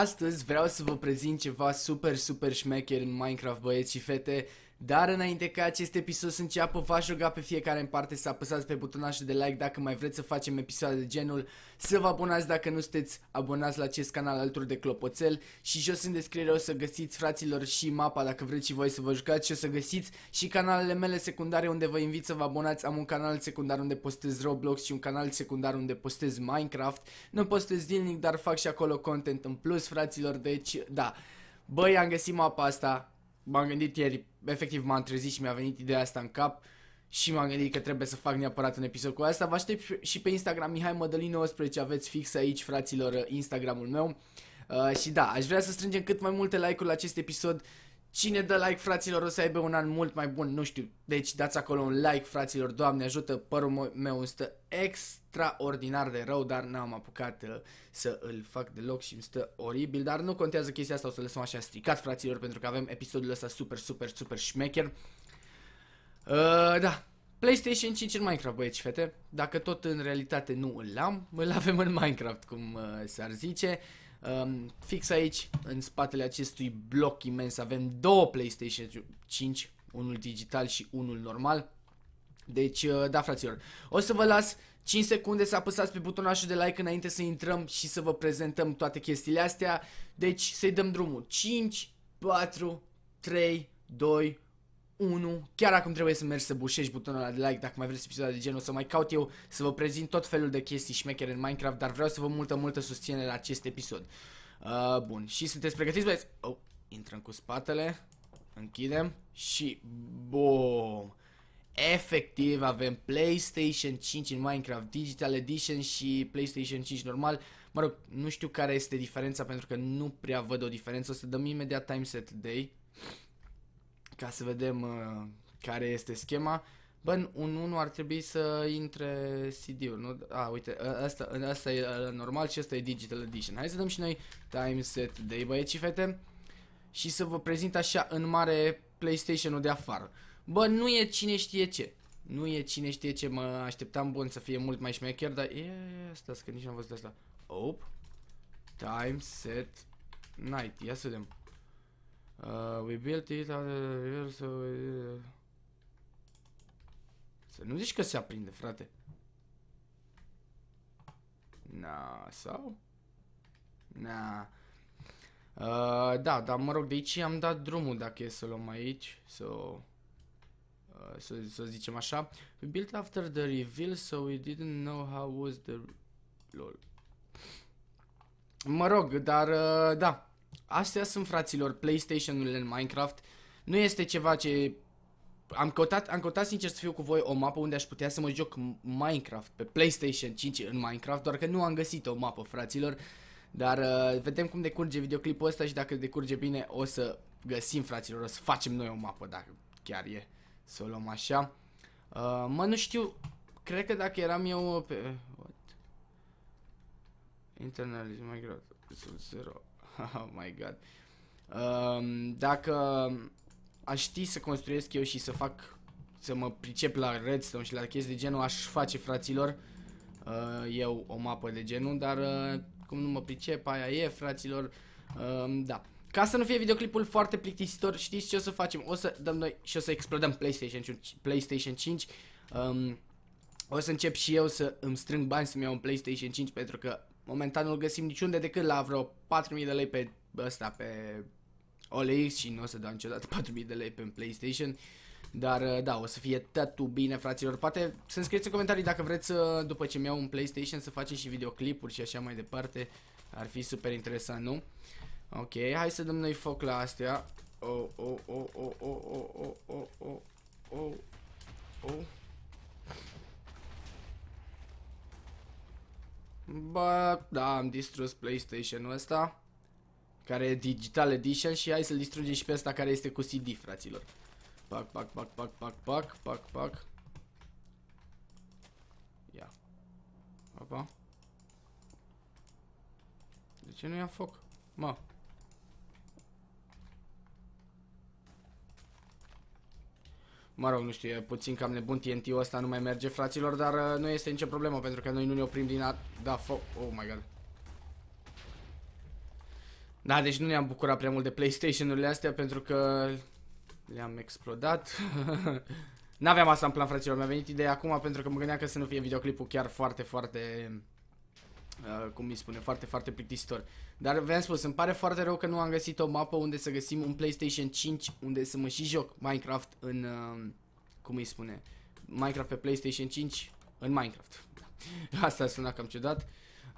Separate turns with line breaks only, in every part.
Astăzi vreau să vă prezint ceva super, super șmecher în Minecraft, băieți și fete. Dar înainte ca acest episod să înceapă, v-aș ruga pe fiecare în parte să apăsați pe butonașul de like dacă mai vreți să facem episoade de genul, să vă abonați dacă nu sunteți abonați la acest canal alături de Clopoțel și jos în descriere o să găsiți fraților și mapa dacă vreți și voi să vă jucați și o să găsiți și canalele mele secundare unde vă invit să vă abonați. Am un canal secundar unde postez Roblox și un canal secundar unde postez Minecraft. Nu postez zilnic, dar fac și acolo content în plus, fraților, deci da. Băi, am găsit mapa asta, m-am gândit ieri, efectiv m-am trezit și mi-a venit ideea asta în cap și m-am gândit că trebuie să fac neapărat un episod cu asta. Vă aștept și pe Instagram Mihai Mădălin 19, aveți fix aici, fraților, Instagramul meu. Uh, și da, aș vrea să strângem cât mai multe like-uri la acest episod Cine dă like, fraților, o să aibă un an mult mai bun, nu știu. Deci dați acolo un like, fraților, Doamne ajută, părul meu stă extraordinar de rău, dar n-am apucat uh, să îl fac deloc și îmi stă oribil. Dar nu contează chestia asta, o să lăsăm așa stricat, fraților, pentru că avem episodul ăsta super, super, super șmecher. Uh, da, PlayStation 5 în Minecraft, băieți și fete. Dacă tot în realitate nu îl am, îl avem în Minecraft, cum uh, s-ar zice. Uh, Um, fix aici, în spatele acestui bloc imens, avem două PlayStation 5, unul digital și unul normal. Deci, eh, da fraților, o să vă las 5 secunde să apăsați pe butonașul de like înainte să intrăm și să vă prezentăm toate chestiile astea. Deci, să-i dăm drumul. 5, 4, 3, 2, 1, chiar acum trebuie să mergi să bușești butonul ăla de like dacă mai vreți episoade de genul, să mai caut eu să vă prezint tot felul de chestii șmechere în Minecraft, dar vreau să vă multă, multă susținere la acest episod. Uh, bun, și sunteți pregătiți, băieți? Oh, intrăm cu spatele, închidem și boom Efectiv avem PlayStation 5 în Minecraft Digital Edition și PlayStation 5 normal. Mă rog, nu știu care este diferența pentru că nu prea văd o diferență, o să dăm imediat time set day. Uh, ca să vedem uh, care este schema. Bă, un 1 ar trebui să intre CD-ul, nu? A, uite, asta, ă, asta e ă, normal și asta e Digital Edition. Hai să dăm și noi Time Set Day, băieții fete. Și să vă prezint așa în mare PlayStation-ul de afară. Bă, nu e cine știe ce. Nu e cine știe ce, mă așteptam bun să fie mult mai șmecher, dar e asta, că nici nu am văzut asta. Op. Time set night. Ia să vedem. Uh, we built it out uh, so... Uh, să nu zici că se aprinde, frate. Na, sau? Na. Uh, da, dar mă rog, de aici am dat drumul dacă e să luăm aici. So... Uh, să, să zicem așa. We built after the reveal, so we didn't know how was the... Lol. Mă rog, dar uh, da astea sunt fraților PlayStation-urile în Minecraft. Nu este ceva ce am căutat, am căutat sincer să fiu cu voi o mapă unde aș putea să mă joc Minecraft pe PlayStation 5 în Minecraft, doar că nu am găsit o mapă, fraților. Dar uh, vedem cum decurge videoclipul ăsta și dacă decurge bine o să găsim, fraților, o să facem noi o mapă, dacă chiar e să o luăm așa. Uh, mă, nu știu, cred că dacă eram eu pe... What? Internalizm, mai greu, 0. oh my god. Um, dacă aș ști să construiesc eu și să fac, să mă pricep la redstone și la chestii de genul, aș face fraților uh, eu o mapă de genul, dar uh, cum nu mă pricep, aia e fraților, uh, da. Ca să nu fie videoclipul foarte plictisitor, știți ce o să facem? O să dăm noi și o să explodăm PlayStation 5. PlayStation 5. Um, o să încep și eu să îmi strâng bani să-mi iau un PlayStation 5 pentru că Momentan nu-l găsim niciunde decât la vreo 4.000 de lei pe ăsta, pe OLX și nu o să dau niciodată 4.000 de lei pe PlayStation. Dar uh, da, o să fie tatu bine, fraților. Poate să scrieți în comentarii dacă vreți, uh, după ce mi-au un PlayStation, să facem și videoclipuri și așa mai departe. Ar fi super interesant, nu? Ok, hai să dăm noi foc la astea. oh, oh, oh, oh, oh, oh, oh, oh, oh, oh. oh. Bă, da, am distrus PlayStation-ul ăsta. Care e Digital Edition și hai să-l distrugem și pe ăsta care este cu CD, fraților. Pac, pac, pac, pac, pac, pac, pac, pac. Ia. Opa. De ce nu ia foc? Mă. Mă rog, nu știu, e puțin cam nebun TNT-ul ăsta, nu mai merge, fraților, dar uh, nu este nicio problemă, pentru că noi nu ne oprim din a... Da, fo... Oh my god. Da, deci nu ne-am bucurat prea mult de PlayStation-urile astea, pentru că le-am explodat. N-aveam asta în plan, fraților, mi-a venit ideea acum, pentru că mă gândeam că să nu fie videoclipul chiar foarte, foarte Uh, cum mi spune, foarte, foarte plictisitor. Dar v-am spus, îmi pare foarte rău că nu am găsit o mapă unde să găsim un PlayStation 5 unde să mă și joc Minecraft în, uh, cum îi spune, Minecraft pe PlayStation 5 în Minecraft. Asta sunat cam ciudat,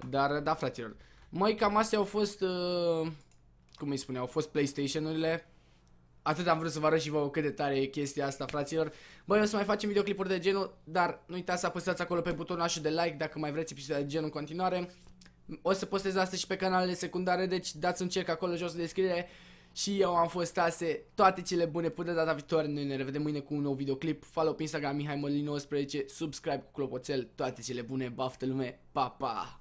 dar uh, da fraților. Mai cam astea au fost, uh, cum îi spune, au fost PlayStation-urile. Atât am vrut să vă arăt și vouă cât de tare e chestia asta, fraților. Băi, o să mai facem videoclipuri de genul, dar nu uitați să apăsați acolo pe butonul așa de like dacă mai vreți episoade de genul în continuare. O să postez asta și pe canalele secundare, deci dați un cerc acolo jos în descriere. Și eu am fost Tase, toate cele bune până data viitoare, noi ne revedem mâine cu un nou videoclip, follow pe Instagram Mihai Mălin 19, subscribe cu clopoțel, toate cele bune, baftă lume, pa, pa!